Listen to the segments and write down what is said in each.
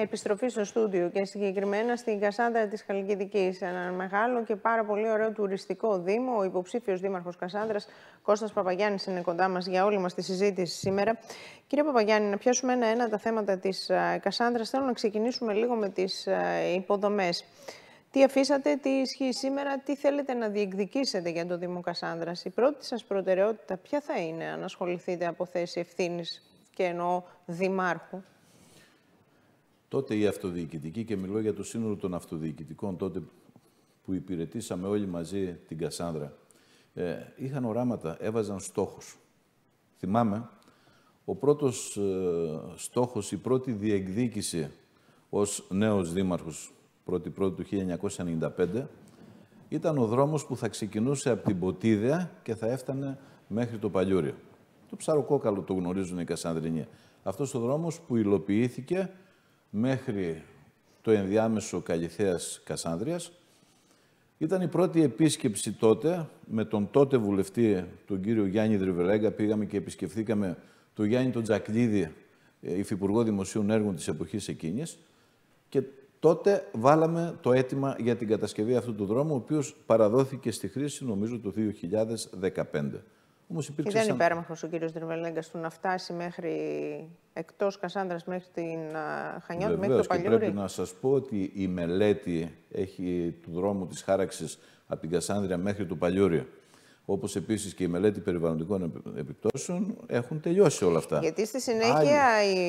επιστροφή στο στούντιο και συγκεκριμένα στην Κασάνδρα της Χαλκιδικής. Ένα μεγάλο και πάρα πολύ ωραίο τουριστικό Δήμο. Ο υποψήφιος Δήμαρχος Κασάνδρας, Κώστας Παπαγιάννης, είναι κοντά μας για όλη μας τη συζήτηση σήμερα. Κύριε Παπαγιάννη, να πιάσουμε ένα-ένα τα θέματα της ε, Κασάνδρας. Θέλω να ξεκινήσουμε λίγο με τις ε, υποδομές. Τι αφήσατε, τι ισχύει σήμερα, τι θέλετε να διεκδικήσετε για το Δήμο Κασάνδρας. Η πρώτη σας προτεραιότητα, ποια θα είναι αν ασχοληθείτε από θέση ευθύνης και εννοώ Δημάρχου. Τότε η αυτοδιοικητικοί και μιλώ για το σύνολο των αυτοδιοικητικών τότε που υπηρετήσαμε όλοι μαζί την Κασάνδρα, ε, είχαν οράματα, έβαζαν στόχους. Θυμάμαι, ο πρώτος ε, στόχος, η πρώτη διεκδίκηση ως νέος δήμαρχος πρώτη του 1995, ήταν ο δρόμος που θα ξεκινούσε από την Ποτίδεα και θα έφτανε μέχρι το Παλιούριο. Το ψαροκόκαλο το γνωρίζουν οι Κασανδρινοί. Αυτός ο δρόμος που υλοποιήθηκε μέχρι το ενδιάμεσο Καλυθέας Καλλιθέας-Κασάνδριας, Ήταν η πρώτη επίσκεψη τότε με τον τότε βουλευτή, τον κύριο Γιάννη Δρυβερέγκα, Πήγαμε και επισκεφθήκαμε τον Γιάννη τον Τζακλίδη, ε, υφυπουργό Δημοσίων Έργων της εποχής εκείνης. Και τότε βάλαμε το αίτημα για την κατασκευή αυτού του δρόμου, ο οποίος παραδόθηκε στη χρήση νομίζω το 2015 και δεν είναι υπέρμαχος ο κύριος Δρυβελέγκα του να φτάσει μέχρι εκτός Κασάνδρας, μέχρι την Χανιώτη, μέχρι το Παλιούρι. Πρέπει να σας πω ότι η μελέτη έχει του δρόμου της χάραξης από την Κασάνδρα μέχρι το Παλιούριο. Όπως επίσης και η μελέτη περιβαλλοντικών επιπτώσεων έχουν τελειώσει όλα αυτά. Γιατί στη συνέχεια η,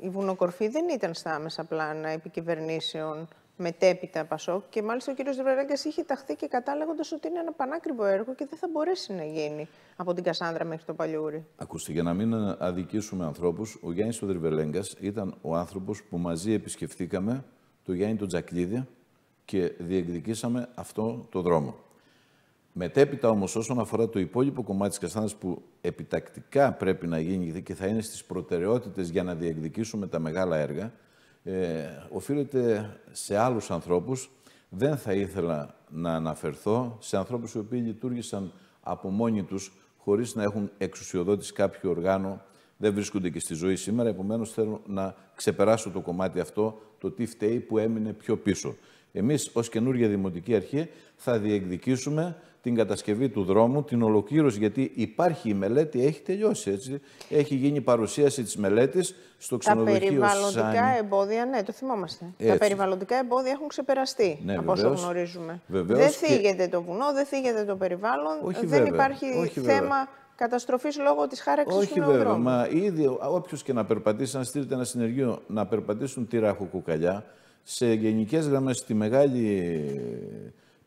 η βουνοκορφή δεν ήταν στα άμεσα πλάνα επικυβερνήσεων μετέπειτα Πασόκ και μάλιστα ο κύριος Δεβραρέγκας είχε ταχθεί και κατάλαγοντας ότι είναι ένα πανάκριβο έργο και δεν θα μπορέσει να γίνει από την Κασάνδρα μέχρι το Παλιούρι. Ακούστε, για να μην ε, αδικήσουμε ανθρώπους, ο Γιάννης ο ήταν ο άνθρωπος που μαζί επισκεφθήκαμε το Γιάννη τον Τζακλίδη και διεκδικήσαμε αυτό το δρόμο. Μετέπειτα όμως, όσον αφορά το υπόλοιπο κομμάτι της Κασάνδρα που επιτακτικά πρέπει να γίνει και θα είναι στις προτεραιότητες για να διεκδικήσουμε τα μεγάλα έργα, ε, οφείλεται σε άλλους ανθρώπους. Δεν θα ήθελα να αναφερθώ σε ανθρώπους οι οποίοι λειτουργήσαν από μόνοι τους χωρίς να έχουν εξουσιοδότηση κάποιο οργάνο, δεν βρίσκονται και στη ζωή σήμερα, επομένως θέλω να ξεπεράσω το κομμάτι αυτό, το τι φταίει που έμεινε πιο πίσω. Εμείς, ως καινούργια Δημοτική Αρχή θα διεκδικήσουμε την κατασκευή του δρόμου, την ολοκλήρωση, γιατί υπάρχει η μελέτη, έχει τελειώσει έτσι. Έχει γίνει παρουσίαση της μελέτης στο ξενοδοχείο Τα περιβαλλοντικά εμπόδια, ναι, το θυμόμαστε. Τα περιβαλλοντικά εμπόδια έχουν ξεπεραστεί, ναι, από όσο γνωρίζουμε. δεν θίγεται το βουνό, δεν θίγεται το περιβάλλον, δεν υπάρχει θέμα... Βέβαια. Καταστροφής λόγω της χάραξης του Όχι, βέβαια, Μα ήδη όποιος και να περπατήσει, αν στείλετε ένα συνεργείο να περπατήσουν τη κουκαλιά, σε γενικές γραμμές στη μεγάλη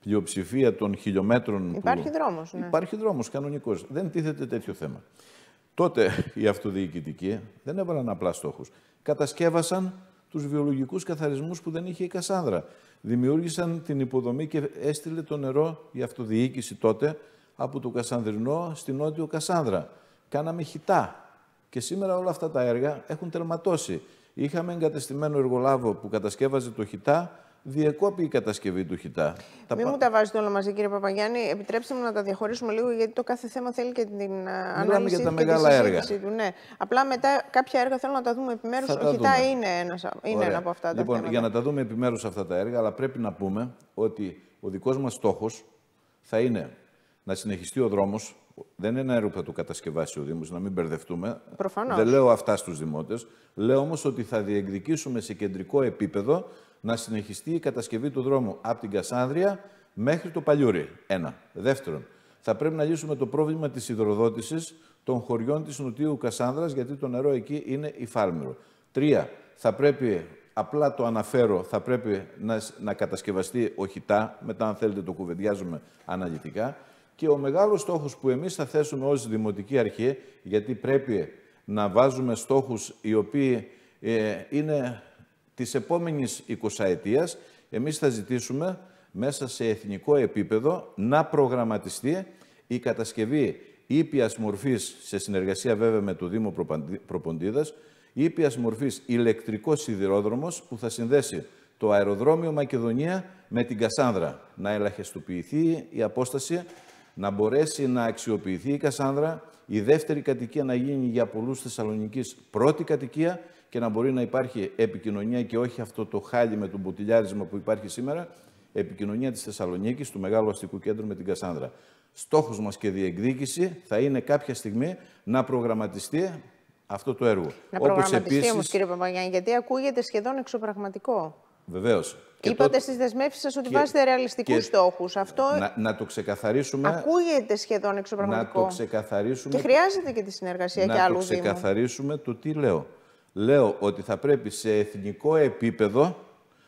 πλειοψηφία των χιλιόμετρων. Υπάρχει που... δρόμος. Ναι. Υπάρχει δρόμος κανονικός. Δεν τίθεται τέτοιο θέμα. Τότε οι αυτοδιοικητικοί δεν έβαλαν απλά στόχους. Κατασκεύασαν τους βιολογικούς καθαρισμούς που δεν είχε η Κασάνδρα. Δημιούργησαν την υποδομή και έστειλε το νερό η αυτοδιοίκηση τότε από το Κασανδρινό στη Νότιο Κασάνδρα. Κάναμε χιτά. Και σήμερα όλα αυτά τα έργα έχουν τερματώσει. Είχαμε εγκατεστημένο εργολάβο που κατασκεύαζε το χιτά, διεκόπη η κατασκευή του χιτά. Μην μου τα βάζετε όλα μαζί, κύριε Παπαγιάννη. Επιτρέψτε μου να τα διαχωρίσουμε λίγο, γιατί το κάθε θέμα θέλει και την ε, Μιλάμε ανάλυση για τα μεγάλα έργα. του. Ναι. Απλά μετά κάποια έργα θέλω να τα δούμε επιμέρους. Ο χιτά είναι, ένας, είναι ένα από αυτά τα Λοιπόν, για να τα δούμε επιμέρους αυτά τα έργα, αλλά πρέπει να πούμε ότι ο δικός μας στόχος θα είναι να συνεχιστεί ο δρόμος. Δεν είναι ένα έργο που θα το κατασκευάσει ο Δήμος, να μην μπερδευτούμε. Δεν λέω αυτά στους δημότες. Λέω όμως ότι θα διεκδικήσουμε σε κεντρικό επίπεδο να συνεχιστεί η κατασκευή του δρόμου από την Κασάνδρεια μέχρι το Παλιούρι. Ένα. Δεύτερον, θα πρέπει να λύσουμε το πρόβλημα της υδροδότησης των χωριών της Νοτιού Κασάνδρας, γιατί το νερό εκεί είναι υφάλμηρο. Τρία, θα πρέπει, απλά το αναφέρω, θα πρέπει να, να κατασκευαστεί οχητά, μετά αν θέλετε το κουβεντιάζουμε αναλυτικά. Και ο μεγάλος στόχος που εμείς θα θέσουμε ως Δημοτική Αρχή, γιατί πρέπει να βάζουμε στόχους οι οποίοι ε, είναι της επόμενης 20 ετίας, εμείς θα ζητήσουμε μέσα σε εθνικό επίπεδο να προγραμματιστεί η κατασκευή ήπιας μορφής, σε συνεργασία βέβαια με το Δήμο Προποντίδας, ήπιας μορφής ηλεκτρικός σιδηρόδρομος που θα συνδέσει το αεροδρόμιο Μακεδονία με την Κασάνδρα. Να ελαχιστοποιηθεί η απόσταση να μπορέσει να αξιοποιηθεί η Κασάνδρα, η δεύτερη κατοικία να γίνει για πολλούς Θεσσαλονική πρώτη κατοικία και να μπορεί να υπάρχει επικοινωνία και όχι αυτό το χάλι με τον ποτηλιάρισμα που υπάρχει σήμερα, επικοινωνία της Θεσσαλονίκης, του μεγάλου αστικού κέντρου με την Κασάνδρα. Στόχος μας και διεκδίκηση θα είναι κάποια στιγμή να προγραμματιστεί αυτό το έργο. Να προγραμματιστεί Όπως επίσης... όμως κύριε Παπαγιάννη, γιατί ακούγεται σχεδόν εξωπραγματικό. Βεβαίως. Είπατε στις δεσμεύσεις σας ότι και... βάζετε ρεαλιστικούς στόχους. Αυτό... Να, να, το ξεκαθαρίσουμε. Ακούγεται σχεδόν εξωπραγματικό. Να το ξεκαθαρίσουμε. Και χρειάζεται και τη συνεργασία και άλλου. Να το ξεκαθαρίσουμε το τι λέω. Λέω ότι θα πρέπει σε εθνικό επίπεδο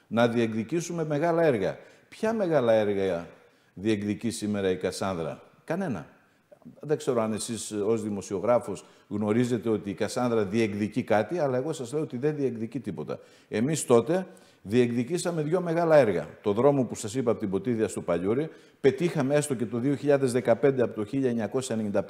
να διεκδικήσουμε μεγάλα έργα. Ποια μεγάλα έργα διεκδικεί σήμερα η Κασάνδρα. Κανένα. Δεν ξέρω αν εσείς ως δημοσιογράφος γνωρίζετε ότι η Κασάνδρα διεκδικεί κάτι, αλλά εγώ σας λέω ότι δεν διεκδικεί τίποτα. Εμείς τότε διεκδικήσαμε δύο μεγάλα έργα. Το δρόμο που σας είπα από την Ποτίδια στο Παλιούρι, πετύχαμε έστω και το 2015 από το 1995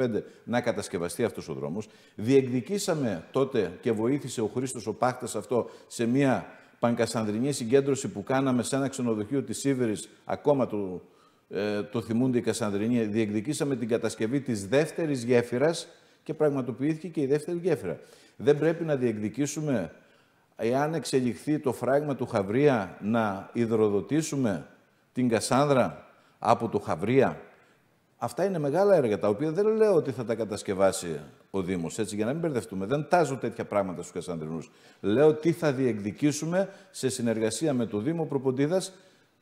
να κατασκευαστεί αυτός ο δρόμος. Διεκδικήσαμε τότε και βοήθησε ο Χρήστος ο Πάχτας αυτό σε μια πανκασανδρινή συγκέντρωση που κάναμε σε ένα ξενοδοχείο της Σίβερης. ακόμα το, ε, το θυμούνται οι Κασανδρινοί, διεκδικήσαμε την κατασκευή της δεύτερης γέφυρας και πραγματοποιήθηκε και η δεύτερη γέφυρα. Δεν πρέπει να διεκδικήσουμε εάν εξελιχθεί το φράγμα του Χαβρία να υδροδοτήσουμε την Κασάνδρα από το Χαβρία. Αυτά είναι μεγάλα έργα τα οποία δεν λέω ότι θα τα κατασκευάσει ο Δήμος, έτσι για να μην μπερδευτούμε. Δεν τάζω τέτοια πράγματα στους Κασανδρινούς. Λέω τι θα διεκδικήσουμε σε συνεργασία με το Δήμο Προποντίδας,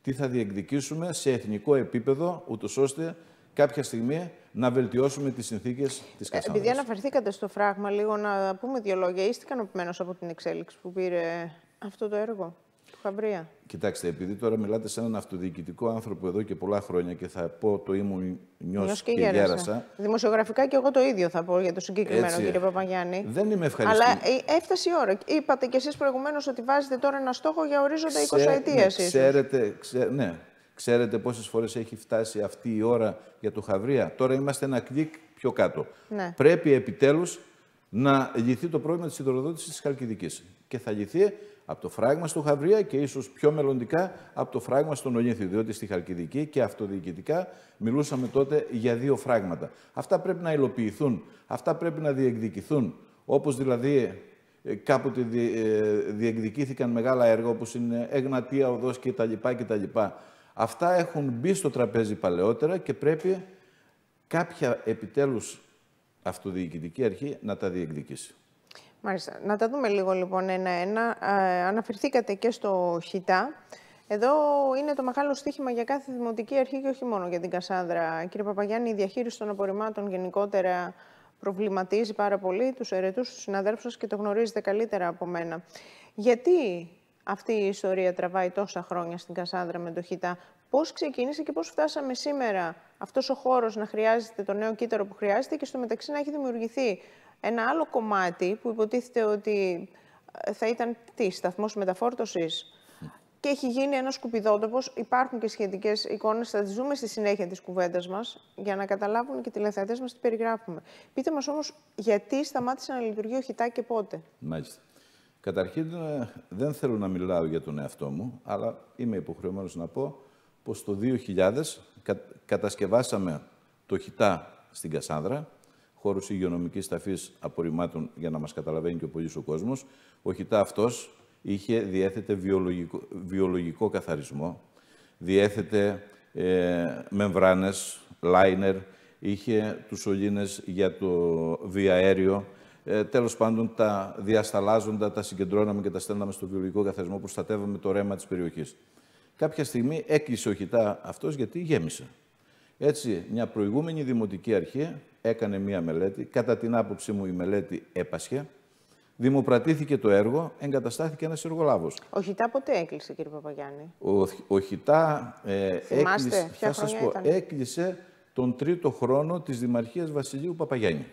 τι θα διεκδικήσουμε σε εθνικό επίπεδο, ούτως ώστε κάποια στιγμή να βελτιώσουμε τις συνθήκες της ε, Κασάνδρα. Επειδή αναφερθήκατε στο φράγμα, λίγο να πούμε δύο λόγια. Είστε ικανοποιημένος από την εξέλιξη που πήρε αυτό το έργο του Χαμπρία. Κοιτάξτε, επειδή τώρα μιλάτε σε έναν αυτοδιοικητικό άνθρωπο εδώ και πολλά χρόνια και θα πω το ήμουν νιός και, γέρασα. γέρασα. Δημοσιογραφικά και εγώ το ίδιο θα πω για το συγκεκριμένο, Έτσι. κύριε Παπαγιάννη. Δεν είμαι ευχαριστή Αλλά ε, έφτασε η ώρα. Είπατε κι εσείς προηγουμένως ότι βάζετε τώρα ένα στόχο για ορίζοντα 20 ετία. Ναι, ξέρετε, ναι, Ξέρετε πόσες φορές έχει φτάσει αυτή η ώρα για το Χαβρία. Τώρα είμαστε ένα κλικ πιο κάτω. Ναι. Πρέπει επιτέλους να λυθεί το πρόβλημα της υδροδότησης της Χαλκιδικής. Και θα λυθεί από το φράγμα στο Χαβρία και ίσως πιο μελλοντικά από το φράγμα στον Ολύνθιο. Διότι στη Χαλκιδική και αυτοδιοικητικά μιλούσαμε τότε για δύο φράγματα. Αυτά πρέπει να υλοποιηθούν, αυτά πρέπει να διεκδικηθούν. Όπως δηλαδή ε, κάποτε ε, διεκδικήθηκαν μεγάλα έργα όπως είναι Εγνατία Οδός κτλ. κτλ. Αυτά έχουν μπει στο τραπέζι παλαιότερα και πρέπει κάποια επιτέλους αυτοδιοικητική αρχή να τα διεκδικήσει. Μάλιστα. Να τα δούμε λίγο λοιπόν ένα-ένα. αναφερθήκατε και στο ΧΙΤΑ. Εδώ είναι το μεγάλο στίχημα για κάθε δημοτική αρχή και όχι μόνο για την Κασάνδρα. Κύριε Παπαγιάννη, η διαχείριση των απορριμμάτων γενικότερα προβληματίζει πάρα πολύ τους αιρετούς τους σας και το γνωρίζετε καλύτερα από μένα. Γιατί αυτή η ιστορία τραβάει τόσα χρόνια στην Κασάνδρα με το ΧΙΤΑ. Πώς ξεκίνησε και πώς φτάσαμε σήμερα αυτός ο χώρος να χρειάζεται το νέο κύτταρο που χρειάζεται και στο μεταξύ να έχει δημιουργηθεί ένα άλλο κομμάτι που υποτίθεται ότι ε, θα ήταν τι, σταθμός μεταφόρτωσης. Και έχει γίνει ένας σκουπιδότοπος. Υπάρχουν και σχετικές εικόνες, θα τις δούμε στη συνέχεια της κουβέντας μας, για να καταλάβουν και οι τηλεθεατές μας τι περιγράφουμε. Πείτε μας όμως, γιατί σταμάτησε να λειτουργεί ο Χιτά και πότε. Καταρχήν, ε, δεν θέλω να μιλάω για τον εαυτό μου, αλλά είμαι υποχρεωμένος να πω πως το 2000 κατασκευάσαμε το χιτά στην Κασάνδρα, χώρος υγειονομικής ταφής απορριμμάτων για να μας καταλαβαίνει και ο πολύς ο κόσμος. Ο χιτά αυτός είχε διέθετε βιολογικό, βιολογικό καθαρισμό, διέθετε ε, μεμβράνες, λάινερ, είχε τους σωλήνες για το βιαέριο, ε, τέλος πάντων, τα διασταλάζοντα, τα συγκεντρώναμε και τα στέλναμε στο βιολογικό καθαρισμό, προστατεύαμε το ρέμα της περιοχής. Κάποια στιγμή έκλεισε ο Χιτά αυτός γιατί γέμισε. Έτσι, μια προηγούμενη δημοτική αρχή έκανε μία μελέτη. Κατά την άποψή μου, η μελέτη έπασχε. Δημοπρατήθηκε το έργο, εγκαταστάθηκε ένας εργολάβος. Ο Χιτά ποτέ έκλεισε, κύριε Παπαγιάννη. Ο, ο Χιτά ε, έκλεισε, θα τον τρίτο χρόνο της δημαρχίας Βασιλείου Παπαγιάννη.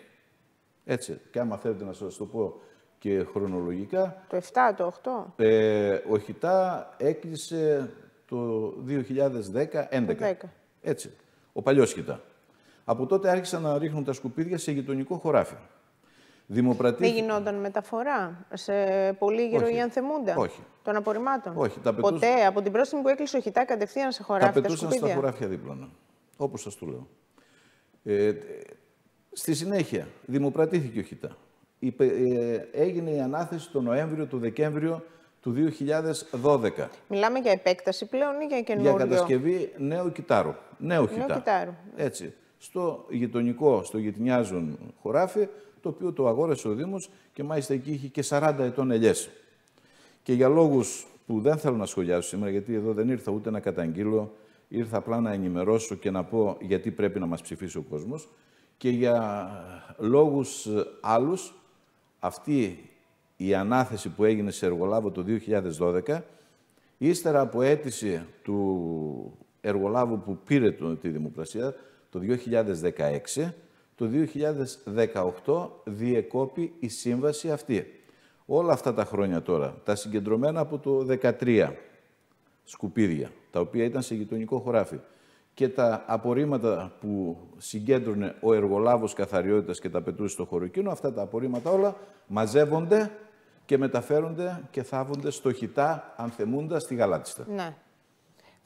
Έτσι. Και άμα θέλετε να σας το πω και χρονολογικά. Το 7, το 8. Ε, ο Χιτά έκλεισε το 2010-11. Το Έτσι. Ο παλιός Χιτά. Από τότε άρχισαν να ρίχνουν τα σκουπίδια σε γειτονικό χωράφι. Δημοπρατή... Δεν γινόταν μεταφορά σε πολύ γύρω ή ανθεμούντα Όχι. των απορριμμάτων. Όχι. Τα πετούσαν... Ποτέ από την πρόστιμη που έκλεισε ο Χιτά κατευθείαν σε χωράφια. Τα πετούσαν τα στα χωράφια δίπλα. Ναι. Όπως σας το λέω. Ε, Στη συνέχεια, δημοπρατήθηκε ο ΧΙΤΑ. Ε, έγινε η ανάθεση το Νοέμβριο, το Δεκέμβριο του 2012. Μιλάμε για επέκταση πλέον ή για καινούριο. Για κατασκευή νέου κιτάρου. Νέο χιτά. Έτσι. Στο γειτονικό, στο γειτνιάζον χωράφι, το οποίο το αγόρασε ο Δήμος και μάλιστα εκεί είχε και 40 ετών ελιές. Και για λόγους που δεν θέλω να σχολιάσω σήμερα, γιατί εδώ δεν ήρθα ούτε να καταγγείλω, ήρθα απλά να ενημερώσω και να πω γιατί πρέπει να μας ψηφίσει ο κόσμος και για ε, λόγους ε, άλλους αυτή η ανάθεση που έγινε σε εργολάβο το 2012 ύστερα από αίτηση του εργολάβου που πήρε τη δημοπρασία το 2016 το 2018 διεκόπη η σύμβαση αυτή. Όλα αυτά τα χρόνια τώρα, τα συγκεντρωμένα από το 13 σκουπίδια, τα οποία ήταν σε γειτονικό χωράφι, και τα απορρίμματα που συγκέντρωνε ο εργολάβος καθαριότητας και τα πετούσε στο χωροκίνο, αυτά τα απορρίμματα όλα μαζεύονται και μεταφέρονται και θάβονται στο χιτά, ανθεμούντα, στη Γαλάτιστα. Ναι.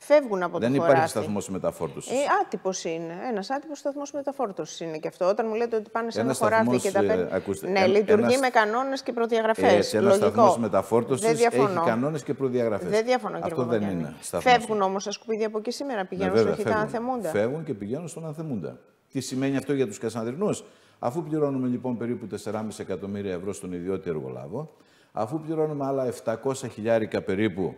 Φεύγουν από δεν το χωράφι. Δεν υπάρχει σταθμό μεταφόρτωσης. Ε, άτυπος είναι. Ένας άτυπος σταθμός μεταφόρτωσης είναι και αυτό. Όταν μου λέτε ότι πάνε σε ένα, ένας χωράφι και τα ε, παίρνουν. Ακούστε, ναι, λειτουργεί με κανόνες και προδιαγραφές. Ε, ένα σταθμός μεταφόρτωσης έχει κανόνες και προδιαγραφές. Δεν διαφωνώ, αυτό Αυτό δεν είναι. Σταθμός. Φεύγουν όμως τα σκουπίδια από εκεί σήμερα. Ναι, πηγαίνουν ναι, βέβαια, στο Χιτά Ανθεμούντα. Φεύγουν και πηγαίνουν στον Ανθεμούντα. Τι σημαίνει αυτό για τους Κασανδρινούς. Αφού πληρώνουμε λοιπόν περίπου 4,5 εκατομμύρια ευρώ στον ιδιώτη εργολάβο, αφού πληρώνουμε άλλα 700 χιλιάρικα περίπου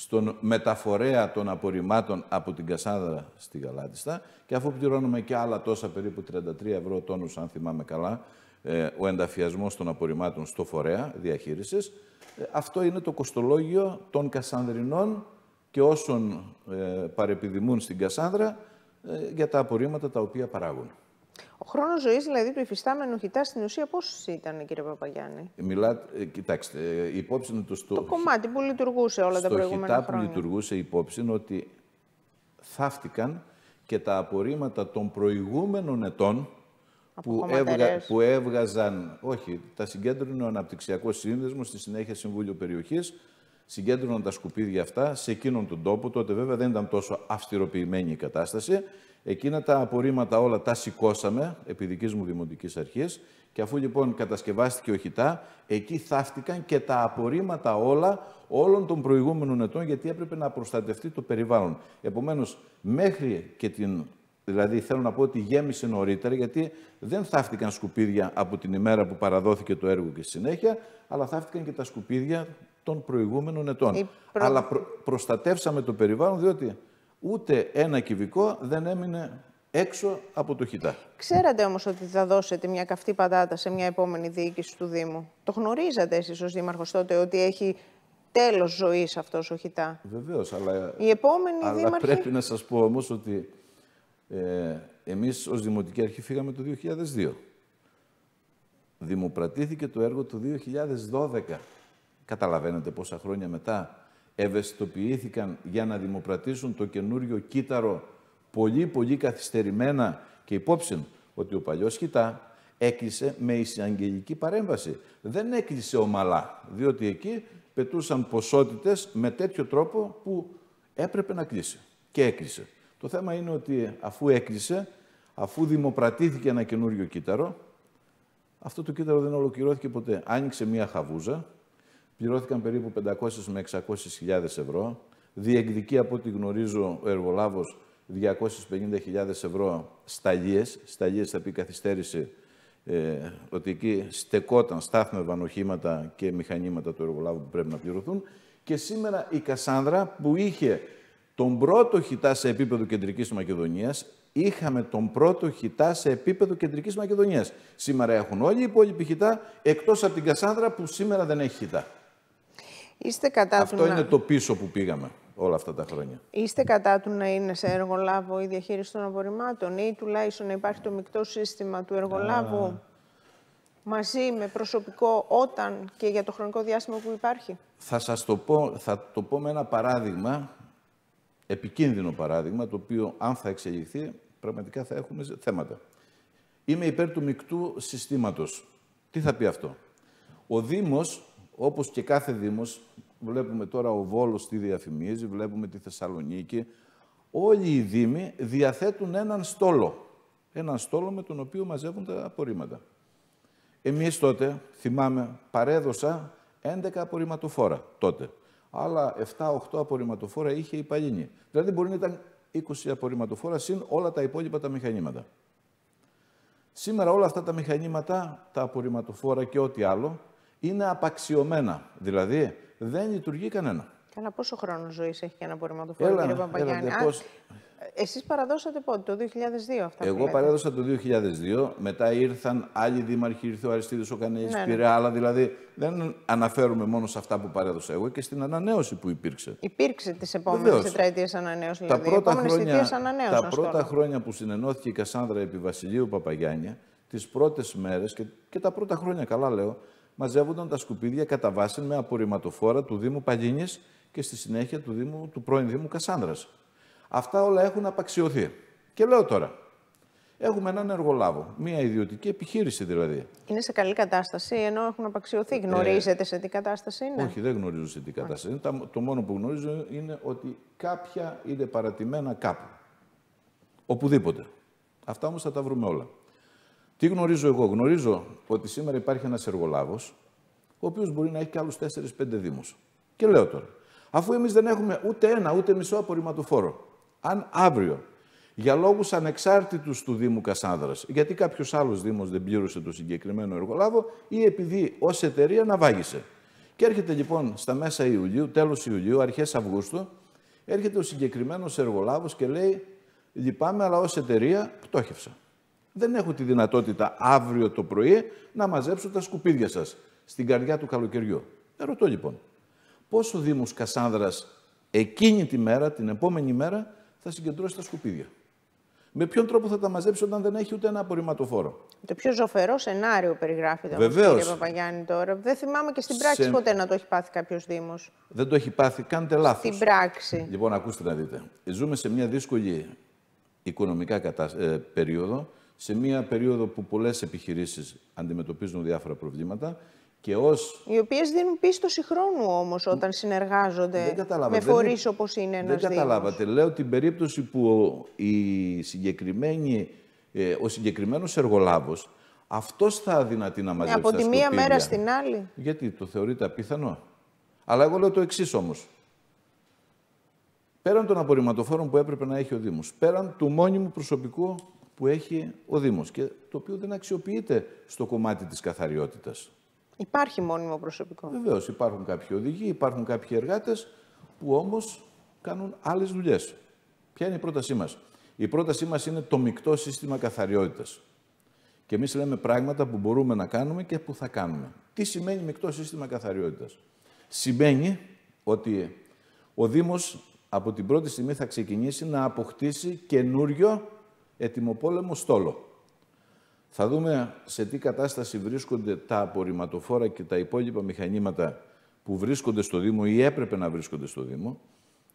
στον μεταφορέα των απορριμμάτων από την Κασάνδρα στη Γαλάτιστα και αφού πληρώνουμε και άλλα τόσα περίπου 33 ευρώ τόνους, αν θυμάμαι καλά, ε, ο ενταφιασμός των απορριμμάτων στο φορέα διαχείρισης, ε, αυτό είναι το κοστολόγιο των Κασανδρινών και όσων ε, παρεπιδημούν στην Κασάνδρα για τα απορρίμματα τα οποία παράγουν. Ο χρόνος ζωής δηλαδή του υφιστάμενου χιτά στην ουσία πώ ήταν, κύριε Παπαγιάννη. Μιλάτε, κοιτάξτε, ε, η υπόψη του. Στο... Το κομμάτι που λειτουργούσε όλα τα προηγούμενα χιτά χρόνια. που λειτουργούσε υπόψη είναι ότι θαύτηκαν και τα απορρίμματα των προηγούμενων ετών που, έβγα, που έβγαζαν, όχι, τα συγκέντρωνε ο Αναπτυξιακός Σύνδεσμος, στη συνέχεια Συμβούλιο Περιοχής, συγκέντρωναν τα σκουπίδια αυτά σε εκείνον τον τόπο. Τότε βέβαια δεν ήταν τόσο αυστηροποιημένη η κατάσταση. Εκείνα τα απορρίμματα όλα τα σηκώσαμε επί δικής μου δημοτικής αρχής και αφού λοιπόν κατασκευάστηκε ο χιτά, εκεί θαύτηκαν και τα απορρίμματα όλα όλων των προηγούμενων ετών γιατί έπρεπε να προστατευτεί το περιβάλλον. Επομένως, μέχρι και την Δηλαδή θέλω να πω ότι γέμισε νωρίτερα γιατί δεν θαύτηκαν σκουπίδια από την ημέρα που παραδόθηκε το έργο και συνέχεια, αλλά θαύτηκαν και τα σκουπίδια των προηγούμενων ετών. Προ... Αλλά προ... προστατεύσαμε το περιβάλλον διότι ούτε ένα κυβικό δεν έμεινε έξω από το χιτά. Ξέρατε όμως ότι θα δώσετε μια καυτή πατάτα σε μια επόμενη διοίκηση του Δήμου. Το γνωρίζατε εσείς ως Δήμαρχος τότε ότι έχει τέλος ζωής αυτός ο χιτά. Βεβαίως, αλλά, Η επόμενη αλλά δήμαρχη... πρέπει να σας πω όμως ότι ε, εμείς ως Δημοτική Αρχή φύγαμε το 2002. Δημοπρατήθηκε το έργο το 2012. Καταλαβαίνετε πόσα χρόνια μετά ευαισθητοποιήθηκαν για να δημοπρατήσουν το καινούριο κύτταρο πολύ πολύ καθυστερημένα και υπόψη ότι ο παλιός χιτά έκλεισε με εισαγγελική παρέμβαση. Δεν έκλεισε ομαλά, διότι εκεί πετούσαν ποσότητες με τέτοιο τρόπο που έπρεπε να κλείσει. Και έκλεισε. Το θέμα είναι ότι αφού έκλεισε, αφού δημοπρατήθηκε ένα καινούριο κύτταρο, αυτό το κύτταρο δεν ολοκληρώθηκε ποτέ. Άνοιξε μία χαβούζα, πληρώθηκαν περίπου 500 με 600 ευρώ, διεκδικεί από ό,τι γνωρίζω ο εργολάβος 250.000 ευρώ σταλίες. Σταλίες θα πει καθυστέρηση ε, ότι εκεί στεκόταν, στάθμευαν οχήματα και μηχανήματα του εργολάβου που πρέπει να πληρωθούν. Και σήμερα η Κασάνδρα που είχε τον πρώτο χιτά σε επίπεδο κεντρικής Μακεδονίας, είχαμε τον πρώτο χιτά σε επίπεδο κεντρικής Μακεδονίας. Σήμερα έχουν όλοι οι υπόλοιποι χιτά, εκτός από την Κασάνδρα που σήμερα δεν έχει χιτά. Είστε κατά Αυτό είναι το πίσω που πήγαμε όλα αυτά τα χρόνια. Είστε κατά του να είναι σε εργολάβο η διαχείριση των απορριμμάτων ή τουλάχιστον να υπάρχει το μεικτό σύστημα του εργολάβου Α... μαζί με προσωπικό όταν και για το χρονικό διάστημα που υπάρχει. Θα σας το το πω με ένα παράδειγμα επικίνδυνο παράδειγμα, το οποίο αν θα εξελιχθεί, πραγματικά θα έχουμε θέματα. Είμαι υπέρ του μεικτού συστήματος. Τι θα πει αυτό. Ο Δήμος, όπως και κάθε Δήμος, βλέπουμε τώρα ο Βόλος τι διαφημίζει, βλέπουμε τη Θεσσαλονίκη, όλοι οι Δήμοι διαθέτουν έναν στόλο. Έναν στόλο με τον οποίο μαζεύουν τα απορρίμματα. Εμείς τότε, θυμάμαι, παρέδωσα 11 απορριμματοφόρα τότε άλλα 7-8 απορριμματοφόρα είχε η Παλίνη. Δηλαδή μπορεί να ήταν 20 απορριμματοφόρα συν όλα τα υπόλοιπα τα μηχανήματα. Σήμερα όλα αυτά τα μηχανήματα, τα απορριμματοφόρα και ό,τι άλλο, είναι απαξιωμένα. Δηλαδή δεν λειτουργεί κανένα. Κανένα πόσο χρόνο ζωής έχει και ένα απορριμματοφόρο, κύριε Παπαγιάννη. Ναι, εσείς παραδώσατε πότε, το 2002 αυτά Εγώ παραδώσα το 2002, μετά ήρθαν άλλοι δήμαρχοι, ήρθε ο Αριστίδης, ο Κανέης, ναι, ναι, πήρε άλλα, δηλαδή δεν αναφέρουμε μόνο σε αυτά που παρέδωσα εγώ και στην ανανέωση που υπήρξε. Υπήρξε τις επόμενες τετραετίες ανανέωσης, δηλαδή, τα πρώτα, χρόνια, τα πρώτα χρόνια που συνενώθηκε η Κασάνδρα επί Βασιλείου Παπαγιάννια, τις πρώτες μέρες και, και τα πρώτα χρόνια, καλά λέω, μαζεύονταν τα σκουπίδια κατά βάση με απορριμματοφόρα του Δήμου Παγίνης και στη συνέχεια του, Δήμου, του πρώην Δήμου Κασάνδρας. Αυτά όλα έχουν απαξιωθεί. Και λέω τώρα, Έχουμε έναν εργολάβο, μια ιδιωτική επιχείρηση δηλαδή. Είναι σε καλή κατάσταση, ενώ έχουν απαξιωθεί. Ε, Γνωρίζετε σε τι κατάσταση είναι. Όχι, δεν γνωρίζω σε τι κατάσταση είναι. Το μόνο που γνωρίζω είναι ότι κάποια είναι παρατημένα κάπου. Οπουδήποτε. Αυτά όμως θα τα βρούμε όλα. Τι γνωρίζω εγώ. Γνωρίζω ότι σήμερα υπάρχει ένας εργολάβος, ο οποίος μπορεί να έχει και άλλους 4-5 Δήμους. Και λέω τώρα, αφού εμείς δεν έχουμε ούτε ένα ούτε μισό απορριμματοφόρο, αν αύριο για λόγους ανεξάρτητους του Δήμου Κασάνδρας, γιατί κάποιος άλλος Δήμος δεν πλήρωσε το συγκεκριμένο εργολάβο ή επειδή ως εταιρεία να βάγισε. Και έρχεται λοιπόν στα μέσα Ιουλίου, τέλος Ιουλίου, αρχές Αυγούστου, έρχεται ο συγκεκριμένος εργολάβος και λέει: Λυπάμαι, αλλά ως εταιρεία πτώχευσα. Δεν έχω τη δυνατότητα αύριο το πρωί να μαζέψω τα σκουπίδια σας στην καρδιά του καλοκαιριού. Ερωτώ λοιπόν, πόσο Δήμος Κασάνδρας εκείνη τη μέρα, την επόμενη μέρα, θα συγκεντρώσει τα σκουπίδια. Με ποιον τρόπο θα τα μαζέψει όταν δεν έχει ούτε ένα απορριμματοφόρο. Το πιο ζωφερό σενάριο περιγράφεται τον κύριε Παπαγιάννη τώρα. Δεν θυμάμαι και στην πράξη Σε... ποτέ να το έχει πάθει κάποιος Δήμος. Δεν το έχει πάθει, κάντε λάθος. Στην πράξη. Λοιπόν, ακούστε να δείτε. Ζούμε σε μια δύσκολη οικονομικά ε, περίοδο, σε μια περίοδο που πολλές επιχειρήσεις αντιμετωπίζουν διάφορα προβλήματα. Και Οι οποίες δίνουν πίστοση χρόνου όμως όταν συνεργάζονται με φορείς όπως είναι ένας Δεν καταλάβατε. Λέω την περίπτωση που η συγκεκριμένη, ε, ο συγκεκριμένος εργολάβος αυτός θα αδυνατεί να μαζέψει. Από τη μία μέρα στην άλλη. Γιατί το θεωρείτε απίθανο. Αλλά εγώ λέω το εξής όμως. Πέραν των απορριμματοφόρων που έπρεπε να έχει ο Δήμος, πέραν του μόνιμου προσωπικού που έχει ο Δήμος και το οποίο δεν αξιοποιείται στο κομμάτι της καθαριότητας. Υπάρχει μόνιμο προσωπικό. Βεβαίως, υπάρχουν κάποιοι οδηγοί, υπάρχουν κάποιοι εργάτες που όμως κάνουν άλλες δουλειές. Ποια είναι η πρότασή μας. Η πρότασή μας είναι το μεικτό σύστημα καθαριότητας. Και εμείς λέμε πράγματα που μπορούμε να κάνουμε και που θα κάνουμε. Τι σημαίνει μεικτό σύστημα καθαριότητας. Σημαίνει ότι ο Δήμος από την πρώτη στιγμή θα ξεκινήσει να αποκτήσει καινούριο ετοιμοπόλεμο στόλο. Θα δούμε σε τι κατάσταση βρίσκονται τα απορριμματοφόρα και τα υπόλοιπα μηχανήματα που βρίσκονται στο Δήμο ή έπρεπε να βρίσκονται στο Δήμο.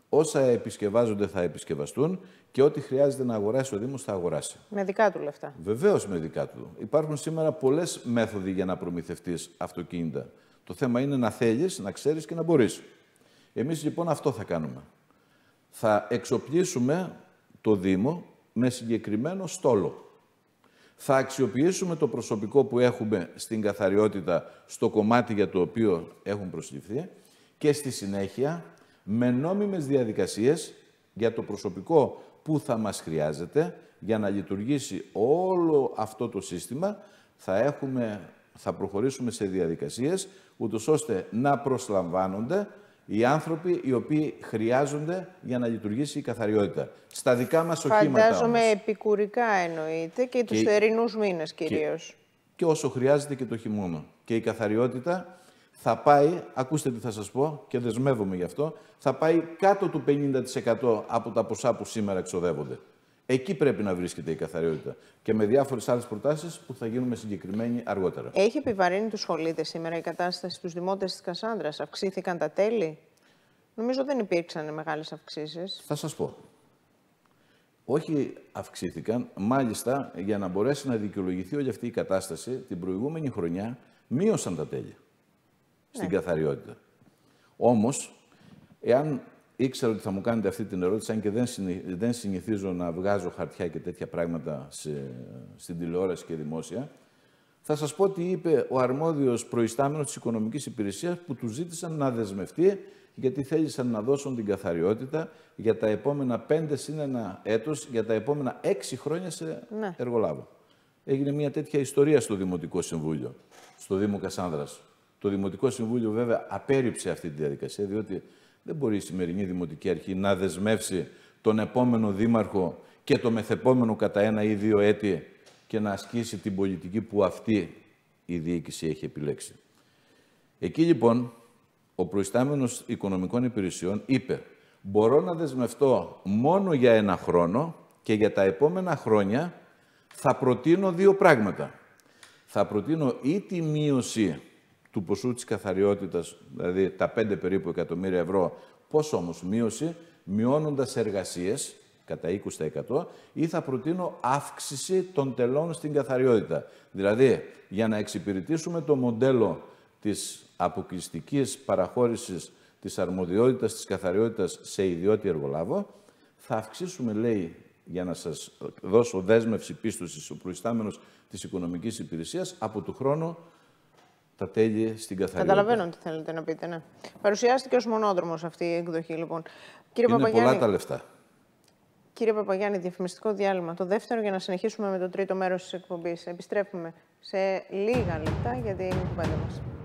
Όσα επισκευάζονται θα επισκευαστούν και ό,τι χρειάζεται να αγοράσει ο Δήμος θα αγοράσει. Με δικά του λεφτά. Βεβαίως με δικά του. Υπάρχουν σήμερα πολλές μέθοδοι για να προμηθευτείς αυτοκίνητα. Το θέμα είναι να θέλεις, να ξέρεις και να μπορείς. Εμείς λοιπόν αυτό θα κάνουμε. Θα εξοπλίσουμε το Δήμο με συγκεκριμένο στόλο θα αξιοποιήσουμε το προσωπικό που έχουμε στην καθαριότητα στο κομμάτι για το οποίο έχουν προσληφθεί και στη συνέχεια με νόμιμες διαδικασίες για το προσωπικό που θα μας χρειάζεται για να λειτουργήσει όλο αυτό το σύστημα θα, έχουμε, θα προχωρήσουμε σε διαδικασίες ούτως ώστε να προσλαμβάνονται οι άνθρωποι οι οποίοι χρειάζονται για να λειτουργήσει η καθαριότητα. Στα δικά μας οχήματα Φαντάζομαι επικουρικά εννοείται και, και τους θερινούς μήνες κυρίως. Και, και όσο χρειάζεται και το χειμώνα. Και η καθαριότητα θα πάει, ακούστε τι θα σας πω και δεσμεύομαι γι' αυτό, θα πάει κάτω του 50% από τα ποσά που σήμερα εξοδεύονται. Εκεί πρέπει να βρίσκεται η καθαριότητα. Και με διάφορες άλλες προτάσεις που θα γίνουμε συγκεκριμένοι αργότερα. Έχει επιβαρύνει τους σχολείτε σήμερα η κατάσταση στους δημότες της Κασάνδρας. Αυξήθηκαν τα τέλη. Νομίζω δεν υπήρξαν μεγάλες αυξήσεις. Θα σας πω. Όχι αυξήθηκαν, μάλιστα για να μπορέσει να δικαιολογηθεί όλη αυτή η κατάσταση, την προηγούμενη χρονιά μείωσαν τα τέλη ναι. στην καθαριότητα. Όμως, εάν ήξερα ότι θα μου κάνετε αυτή την ερώτηση, αν και δεν, δεν συνηθίζω να βγάζω χαρτιά και τέτοια πράγματα σε, στην τηλεόραση και δημόσια. Θα σας πω τι είπε ο αρμόδιος προϊστάμενος της Οικονομικής Υπηρεσίας που τους ζήτησαν να δεσμευτεί γιατί θέλησαν να δώσουν την καθαριότητα για τα επόμενα πέντε συν ένα έτος, για τα επόμενα έξι χρόνια σε ναι. εργολάβο. Έγινε μια τέτοια ιστορία στο Δημοτικό Συμβούλιο, στο Δήμο Κασάνδρας. Το Δημοτικό Συμβούλιο βέβαια απέρριψε αυτή τη διαδικασία, διότι δεν μπορεί η σημερινή Δημοτική Αρχή να δεσμεύσει τον επόμενο Δήμαρχο και το μεθεπόμενο κατά ένα ή δύο έτη και να ασκήσει την πολιτική που αυτή η διοίκηση έχει επιλέξει. Εκεί λοιπόν ο προϊστάμενος οικονομικών υπηρεσιών είπε «Μπορώ να δεσμευτώ μόνο για ένα χρόνο και για τα επόμενα χρόνια θα προτείνω δύο πράγματα. Θα προτείνω ή τη μείωση του ποσού της καθαριότητας, δηλαδή τα 5 περίπου εκατομμύρια ευρώ, πώς όμως μείωση, μειώνοντας εργασίες κατά 20% ή θα προτείνω αύξηση των τελών στην καθαριότητα. Δηλαδή, για να εξυπηρετήσουμε το μοντέλο της αποκλειστικής παραχώρησης της αρμοδιότητας της καθαριότητας σε ιδιώτη εργολάβο, θα αυξήσουμε, λέει, για να σας δώσω δέσμευση πίστοσης ο προϊστάμενος της οικονομικής υπηρεσίας, από του χρόνου τα τέλη στην καθαρή... Καταλαβαίνω τι θέλετε να πείτε, ναι. Παρουσιάστηκε ως μόνοδρομο αυτή η εκδοχή, λοιπόν. Κύριε Είναι Παπαγιάννη... πολλά τα λεφτά. Κύριε Παπαγιάννη, διαφημιστικό διάλειμμα. Το δεύτερο για να συνεχίσουμε με το τρίτο μέρος της εκπομπής. Επιστρέφουμε σε λίγα λεπτά για την κουβέντα μα.